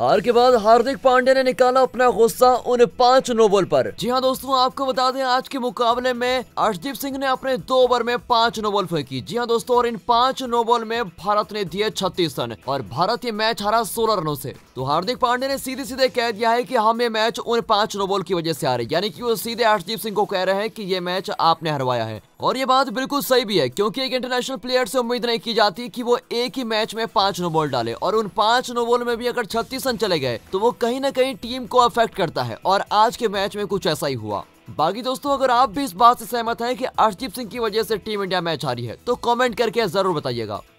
हार के बाद हार्दिक पांडे ने निकाला अपना गुस्सा उन पांच नोबल पर जी हाँ दोस्तों आपको बता दें आज के मुकाबले में अर्शदीप सिंह ने अपने दो ओवर में पांच नोबल फेंकी जी हाँ दोस्तों और इन पांच नोबल में भारत ने दिए छत्तीस रन और भारत ये मैच हारा सोलह रनों से तो हार्दिक पांडे ने सीधे सीधे कह दिया है की हम ये मैच उन पांच नोबल की वजह से हारे यानी की वो सीधे अर्शदीप सिंह को कह रहे हैं की ये मैच आपने हरवाया है और ये बात बिल्कुल सही भी है क्योंकि एक इंटरनेशनल प्लेयर से उम्मीद नहीं की जाती कि वो एक ही मैच में पांच नोबॉल डाले और उन पांच नोबॉल में भी अगर छत्तीस रोबर्टसन चले गए तो वो कहीं ना कहीं टीम को अफेक्ट करता है और आज के मैच में कुछ ऐसा ही हुआ बाकी दोस्तों अगर आप भी इस बात से सहमत हैं कि अर्शदीप सिंह की वजह से टीम इंडिया मैच हारी है तो कमेंट करके जरूर बताइएगा